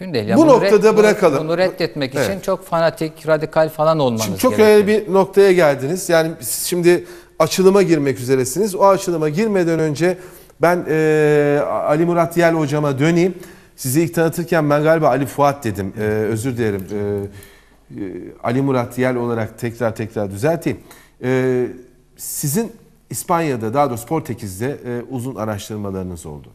mümkün değil. Yani bu noktada bırakalım. Bunu reddetmek evet. için çok fanatik, radikal falan olmanız gerekiyor. Çok gerekiyor. önemli bir noktaya geldiniz. Yani şimdi açılıma girmek üzeresiniz. O açılıma girmeden önce ben e, Ali Murat Yel hocama döneyim. Sizi ilk tanıtırken ben galiba Ali Fuat dedim. E, özür dilerim. E, e Ali Murat Yel olarak tekrar tekrar düzelteyim. E, sizin İspanya'da daha doğrusu Portekiz'de e, uzun araştırmalarınız oldu.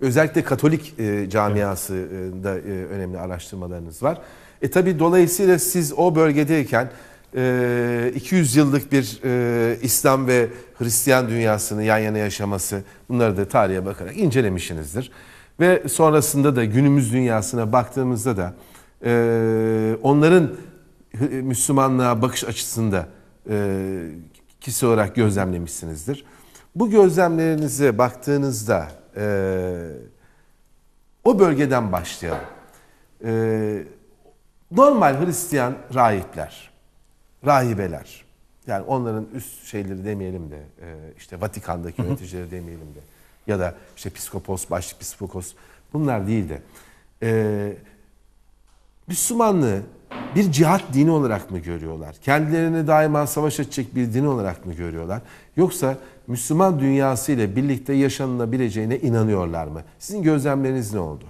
Özellikle Katolik e, camiasında e, e, önemli araştırmalarınız var. E tabi dolayısıyla siz o bölgedeyken e, 200 yıllık bir e, İslam ve Hristiyan dünyasını yan yana yaşaması bunları da tarihe bakarak incelemişsinizdir. Ve sonrasında da günümüz dünyasına baktığımızda da e, onların e, Müslümanlığa bakış açısında e, kişi olarak gözlemlemişsinizdir. Bu gözlemlerinize baktığınızda e, o bölgeden başlayalım. E, normal Hristiyan rahipler, rahibeler, yani onların üst şeyleri demeyelim de, e, işte Vatikan'daki yöneticileri demeyelim de, ya da işte psikopos, başlık psikopos, bunlar değil de, e, Müslümanlığı bir cihat dini olarak mı görüyorlar? Kendilerini daima savaş edecek bir din olarak mı görüyorlar? Yoksa Müslüman dünyası ile birlikte yaşanılabileceğine inanıyorlar mı? Sizin gözlemleriniz ne oldu?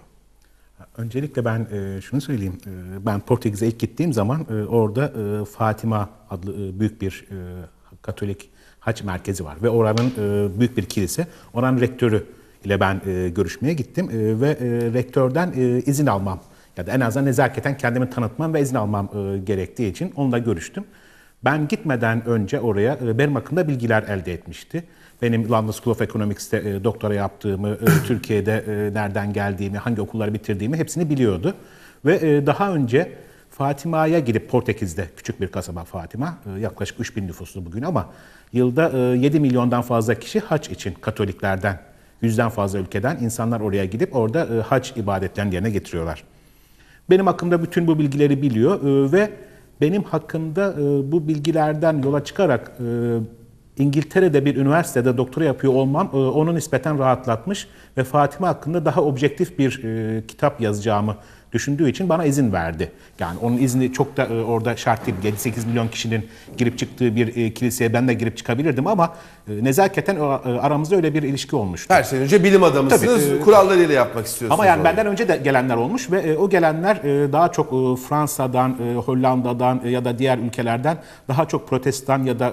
Öncelikle ben e, şunu söyleyeyim. E, ben Portekiz'e ilk gittiğim zaman e, orada Fatima adlı büyük bir Katolik haç merkezi var ve oranın büyük bir kilise. Oranın rektörü ile ben görüşmeye gittim ve rektörden izin almam ya da en azından nezaketen kendimi tanıtmam ve izin almam gerektiği için onunla görüştüm. Ben gitmeden önce oraya e, benim hakkında bilgiler elde etmişti. Benim London School of Economics'te e, doktora yaptığımı, e, Türkiye'de nereden geldiğimi, hangi okulları bitirdiğimi hepsini biliyordu. Ve daha önce Fatima'ya gidip Portekiz'de küçük bir kasaba Fatima, yaklaşık 3 bin nüfuslu bugün ama yılda 7 milyondan fazla kişi haç için Katoliklerden, yüzden fazla ülkeden insanlar oraya gidip orada haç ibadetlerini yerine getiriyorlar. Benim hakkımda bütün bu bilgileri biliyor ve benim hakkımda bu bilgilerden yola çıkarak İngiltere'de bir üniversitede doktora yapıyor olmam e, onu nispeten rahatlatmış ve Fatime hakkında daha objektif bir e, kitap yazacağımı düşündüğü için bana izin verdi. Yani onun izni çok da e, orada şart değil. 7-8 milyon kişinin girip çıktığı bir e, kiliseye ben de girip çıkabilirdim ama nezaketen aramızda öyle bir ilişki olmuştu. Her şeyden önce bilim adamısınız, Tabii, e, kurallarıyla yapmak istiyorsunuz. Ama yani orayı. benden önce de gelenler olmuş ve o gelenler daha çok Fransa'dan, Hollanda'dan ya da diğer ülkelerden daha çok protestan ya da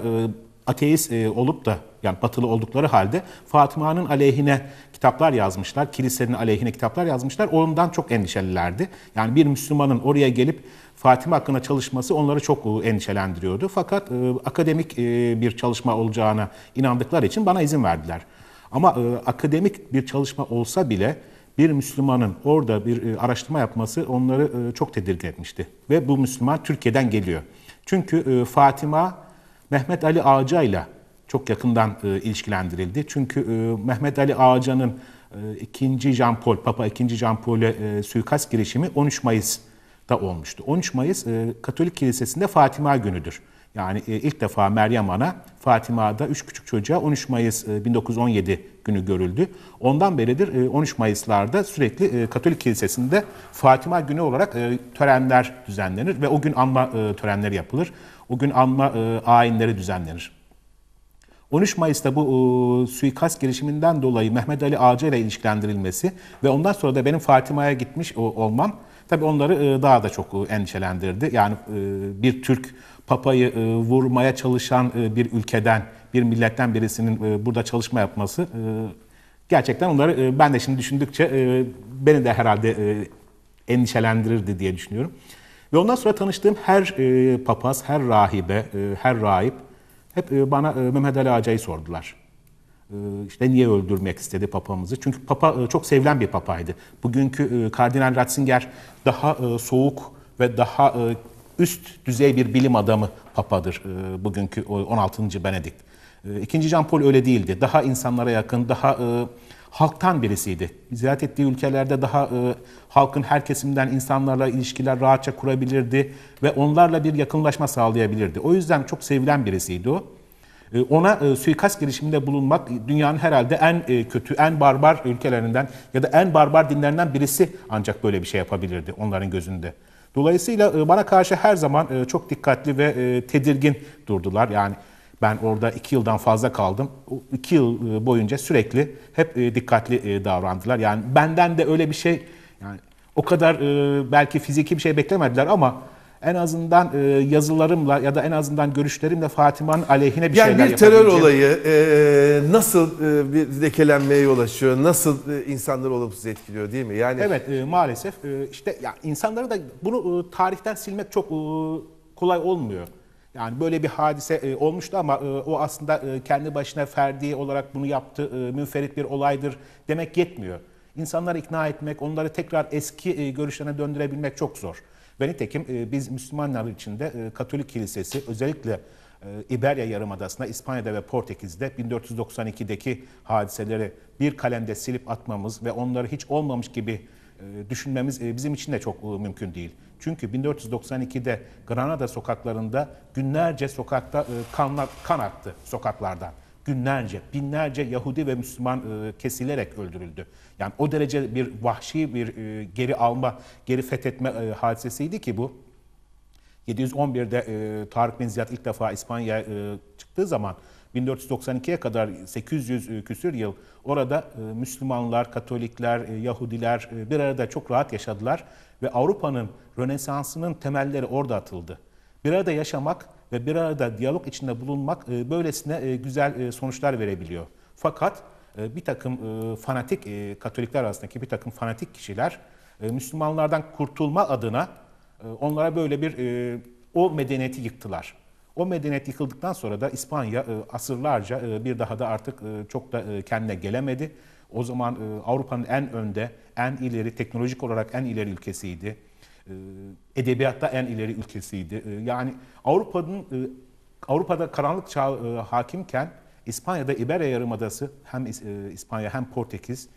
ateist e, olup da yani batılı oldukları halde Fatıma'nın aleyhine kitaplar yazmışlar, kilisenin aleyhine kitaplar yazmışlar. Ondan çok endişelilerdi. Yani bir Müslümanın oraya gelip Fatima hakkında çalışması onları çok e, endişelendiriyordu. Fakat e, akademik e, bir çalışma olacağına inandıkları için bana izin verdiler. Ama e, akademik bir çalışma olsa bile bir Müslümanın orada bir e, araştırma yapması onları e, çok tedirgin etmişti. Ve bu Müslüman Türkiye'den geliyor. Çünkü e, Fatima Mehmet Ali Ağaca ile çok yakından e, ilişkilendirildi. Çünkü e, Mehmet Ali Ağaca'nın e, ikinci Jean Paul, Papa ikinci Jean Paul'e e, suikast girişimi 13 Mayıs'ta olmuştu. 13 Mayıs e, Katolik Kilisesi'nde Fatima günüdür. Yani e, ilk defa Meryem Ana Fatima'da 3 küçük çocuğa 13 Mayıs 1917 e, günü görüldü. Ondan beridir 13 e, Mayıs'larda sürekli Katolik Kilisesi'nde Fatima günü olarak törenler düzenlenir ve o gün anma törenleri yapılır. O gün anma ayinleri düzenlenir. 13 Mayıs'ta bu e, suikast girişiminden dolayı Mehmet Ali Ağacı ile ilişkilendirilmesi ve ondan sonra da benim Fatima'ya gitmiş o, olmam tabii onları e, daha da çok e, endişelendirdi. Yani e, bir Türk papayı e, vurmaya çalışan e, bir ülkeden, bir milletten birisinin e, burada çalışma yapması e, gerçekten onları e, ben de şimdi düşündükçe e, beni de herhalde e, endişelendirirdi diye düşünüyorum. Ve ondan sonra tanıştığım her e, papaz, her rahibe, e, her rahip hep e, bana e, Mehmet Ali Ağaca'yı sordular. E, işte niye öldürmek istedi papamızı? Çünkü papa e, çok sevilen bir papaydı. Bugünkü e, Kardinal Ratzinger daha e, soğuk ve daha e, üst düzey bir bilim adamı papadır e, bugünkü 16. Benedikt. E, ikinci Can Paul öyle değildi. Daha insanlara yakın, daha e, halktan birisiydi. Ziyaret ettiği ülkelerde daha e, halkın her kesimden insanlarla ilişkiler rahatça kurabilirdi ve onlarla bir yakınlaşma sağlayabilirdi. O yüzden çok sevilen birisiydi o. ona e, suikast girişiminde bulunmak dünyanın herhalde en kötü, en barbar ülkelerinden ya da en barbar dinlerinden birisi ancak böyle bir şey yapabilirdi onların gözünde. Dolayısıyla e, bana karşı her zaman e, çok dikkatli ve e, tedirgin durdular. Yani ben orada iki yıldan fazla kaldım. İki yıl boyunca sürekli hep dikkatli davrandılar. Yani benden de öyle bir şey yani o kadar belki fiziki bir şey beklemediler ama en azından e, yazılarımla ya da en azından görüşlerimle Fatıma'nın aleyhine bir yani şeyler yapabileceğim. Yani bir terör olayı e, nasıl e, bir lekelenmeye yol açıyor, nasıl e, insanları olumsuz etkiliyor değil mi? Yani Evet e, maalesef e, işte ya insanları da bunu e, tarihten silmek çok e, kolay olmuyor. Yani böyle bir hadise e, olmuştu ama e, o aslında e, kendi başına ferdi olarak bunu yaptı, e, münferit bir olaydır demek yetmiyor. İnsanları ikna etmek, onları tekrar eski e, görüşlerine döndürebilmek çok zor. Ve nitekim e, biz Müslümanlar için de e, Katolik Kilisesi özellikle e, İberya Yarımadası'nda, İspanya'da ve Portekiz'de 1492'deki hadiseleri bir kalemde silip atmamız ve onları hiç olmamış gibi düşünmemiz bizim için de çok mümkün değil. Çünkü 1492'de Granada sokaklarında günlerce sokakta kan, kan aktı sokaklardan günlerce, binlerce Yahudi ve Müslüman e, kesilerek öldürüldü. Yani o derece bir vahşi bir e, geri alma, geri fethetme e, hadisesiydi ki bu. 711'de e, Tarık bin Ziyad ilk defa İspanya'ya e, çıktığı zaman 1492'ye kadar 800 küsür yıl orada Müslümanlar, Katolikler, Yahudiler bir arada çok rahat yaşadılar ve Avrupa'nın Rönesansı'nın temelleri orada atıldı. Bir arada yaşamak ve bir arada diyalog içinde bulunmak e, böylesine e, güzel e, sonuçlar verebiliyor. Fakat e, bir takım e, fanatik e, Katolikler arasındaki bir takım fanatik kişiler e, Müslümanlardan kurtulma adına e, onlara böyle bir e, o medeniyeti yıktılar. O medeniyet yıkıldıktan sonra da İspanya e, asırlarca e, bir daha da artık e, çok da e, kendine gelemedi. O zaman e, Avrupa'nın en önde, en ileri, teknolojik olarak en ileri ülkesiydi e, edebiyatta en ileri ülkesiydi. E, yani Avrupa'nın e, Avrupa'da karanlık çağ hakimken İspanya'da İberya Yarımadası hem İspanya hem Portekiz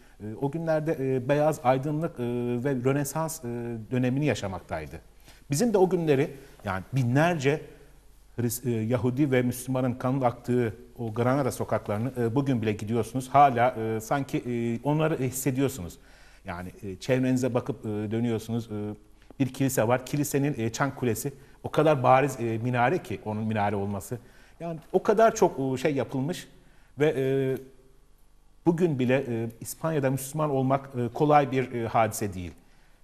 o günlerde beyaz aydınlık ve Rönesans dönemini yaşamaktaydı. Bizim de o günleri yani binlerce Yahudi ve Müslümanın kanı aktığı o Granada sokaklarını bugün bile gidiyorsunuz. Hala sanki onları hissediyorsunuz. Yani çevrenize bakıp dönüyorsunuz bir kilise var. Kilisenin e, Çan Kulesi o kadar bariz e, minare ki onun minare olması. Yani o kadar çok e, şey yapılmış ve e, bugün bile e, İspanya'da Müslüman olmak e, kolay bir e, hadise değil.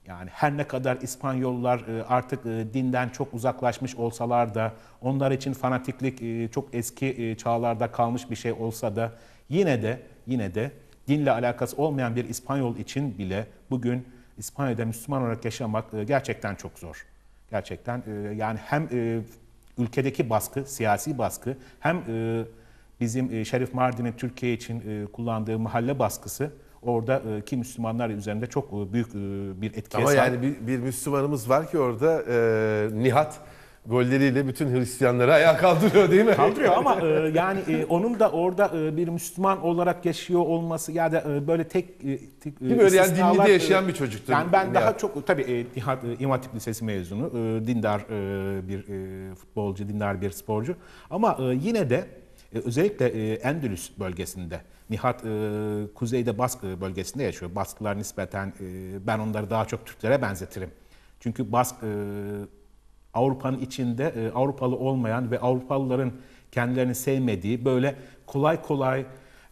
Yani her ne kadar İspanyollar e, artık e, dinden çok uzaklaşmış olsalar da onlar için fanatiklik e, çok eski çağlarda kalmış bir şey olsa da yine de yine de dinle alakası olmayan bir İspanyol için bile bugün İspanya'da Müslüman olarak yaşamak e, gerçekten çok zor. Gerçekten e, yani hem e, ülkedeki baskı, siyasi baskı hem bizim Şerif Mardin'in Türkiye için kullandığı mahalle baskısı orada ki Müslümanlar üzerinde çok büyük bir etkiye sahip. Ama yani bir, bir Müslümanımız var ki orada e, Nihat golleriyle bütün Hristiyanları ayağa kaldırıyor değil mi? Kaldırıyor ama e, yani e, onun da orada e, bir Müslüman olarak yaşıyor olması ya da e, böyle tek e, tek e, değil mi? yani dinli de yaşayan bir çocuktu. Yani ben Nihat. daha çok tabii e, Nihat e, İmam Lisesi mezunu, e, dindar e, bir e, futbolcu, dindar bir sporcu ama e, yine de e, özellikle e, Endülüs bölgesinde Nihat e, kuzeyde Bask e, bölgesinde yaşıyor. Basklar nispeten e, ben onları daha çok Türklere benzetirim. Çünkü Bask e, Avrupa'nın içinde e, Avrupalı olmayan ve Avrupalıların kendilerini sevmediği böyle kolay kolay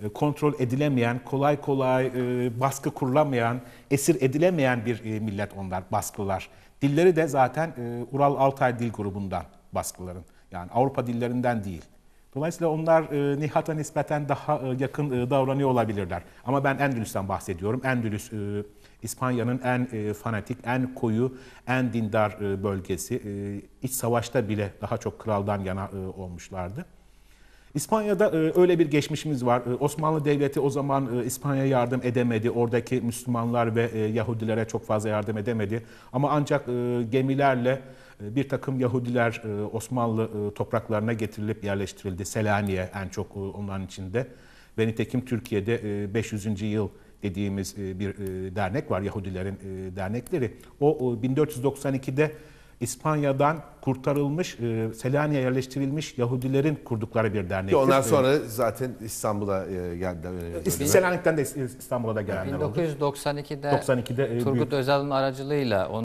e, kontrol edilemeyen, kolay kolay e, baskı kurulamayan, esir edilemeyen bir e, millet onlar baskılar. Dilleri de zaten e, Ural Altay dil grubundan baskıların. Yani Avrupa dillerinden değil. Dolayısıyla onlar e, Nihat'a nispeten daha e, yakın e, davranıyor olabilirler. Ama ben Endülüs'ten bahsediyorum. Endülüs e, İspanya'nın en e, fanatik, en koyu, en dindar e, bölgesi. E, iç savaşta bile daha çok kraldan yana e, olmuşlardı. İspanya'da e, öyle bir geçmişimiz var. E, Osmanlı Devleti o zaman e, İspanya'ya yardım edemedi. Oradaki Müslümanlar ve e, Yahudilere çok fazla yardım edemedi. Ama ancak e, gemilerle ee, bir takım Yahudiler e, Osmanlı e, topraklarına getirilip yerleştirildi. Selanik'e en çok e, onların içinde. Ve nitekim Türkiye'de 500. yıl dediğimiz bir dernek var Yahudilerin dernekleri. O 1492'de İspanya'dan kurtarılmış, Selanik'e yerleştirilmiş Yahudilerin kurdukları bir dernek. Ondan sonra zaten İstanbul'a geldi. Selanik'ten de İstanbul'a da gelenler oldu. 1992'de, 92'de Turgut Özal'ın aracılığıyla